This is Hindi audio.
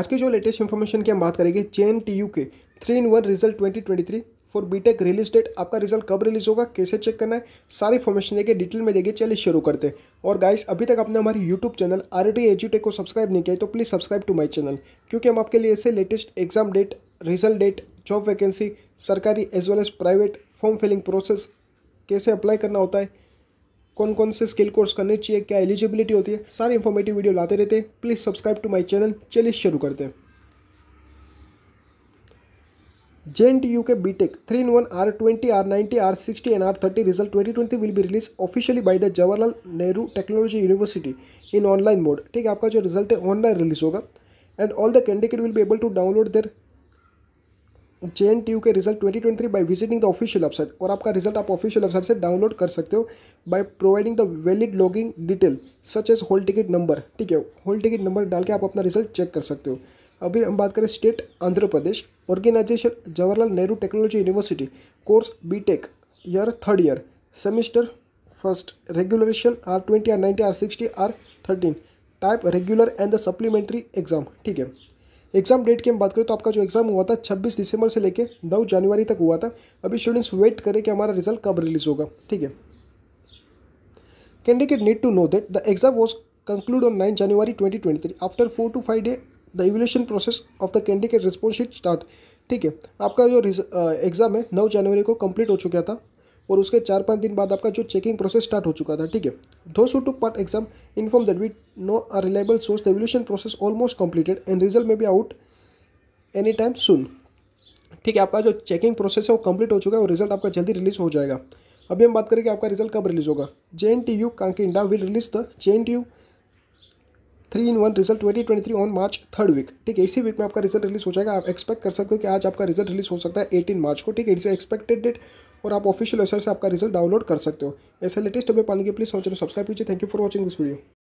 आज की जो लेटेस्ट इन्फॉर्मेशन की हम बात करेंगे J N T U K three in one result twenty twenty three for B tech release date आपका रिजल्ट कब रिलीज होगा कैसे चेक करना है सारी इन्फॉर्मेशन देखिए डिटेल में देखिए चलिए शुरू करते हैं और गाइस अभी तक आपने हमारे यूट्यूब चैनल आर टी एजुटेक को सब्सक्राइब नहीं किया है तो please subscribe to my channel क्योंकि हम आपके लिए ऐसे latest exam date result date job vacancy सरकारी as well as private form filling process कैसे अप्लाई करना होता है कौन कौन से स्किल कोर्स करने चाहिए क्या एलिजिबिलिटी होती है सारी इन्फॉर्मेटिव वीडियो लाते रहते हैं please subscribe to my channel चलिए शुरू करते हैं J N T U K B tech three in one R twenty R ninety R sixty and R thirty result twenty twenty will be release officially by the Jawaharlal Nehru technology university in online mode ठीक है आपका जो रिजल्ट है ऑनलाइन रिलीज होगा and all the candidate will be able to download there J N के result twenty three by visiting the official website और आपका रिजल्ट आप ऑफिशियल वेबसाइट से डाउनलोड कर सकते हो by providing the valid logging detail such as hall ticket number ठीक है होल टिकट नंबर डाल के आप अपना रिजल्ट चेक कर सकते हो अभी हम बात करें state Andhra Pradesh organization Jawaharlal Nehru technology university course B tech year third year semester first regulation R twenty R ninety R sixty R thirteen type regular and the supplementary exam ठीक है एग्जाम डेट की हम बात करें तो आपका जो एग्जाम हुआ था छब्बीस दिसंबर से लेकर नौ जनवरी तक हुआ था अभी स्टूडेंट्स वेट करें कि हमारा रिजल्ट कब रिलीज होगा ठीक है candidate need to know that the exam was conclude on 9 twenty twenty after four to five day the evaluation process of the candidate response sheet start ठीक है आपका जो एग्ज़ाम है नौ जनवरी को कंप्लीट हो चुका था और उसके चार पाँच दिन बाद आपका जो चेकिंग प्रोसेस स्टार्ट हो चुका था ठीक है दो who to part exam inform that we know a reliable source revaluation process almost completed and result may be out any time soon ठीक है आपका जो चेकिंग प्रोसेस है वो कंप्लीट हो चुका है और रिजल्ट आपका जल्दी रिलीज हो जाएगा अभी हम बात करेंगे आपका रिजल्ट कब रिलीज होगा J N T U Kakinada will release the J N T U three in one result twenty twenty three on March third week ठीक है इसी वीक में आपका रिजल्ट रिलीज हो जाएगा आप एक्सपेक्ट कर सकते हो कि आज आपका रिजल्ट रिलीज हो सकता है एटीन मार्च को ठीक है इट्स एक्सपेक्टेड डेट और आप ऑफिशियल वेबसाइट से आपका रिजल्ट डाउनलोड कर सकते हो ऐसे लेटेस्ट अपडेट पाने के लिए प्लीज़ हमारे चैनल सब्सक्राइब कीजिए thank you for watching this video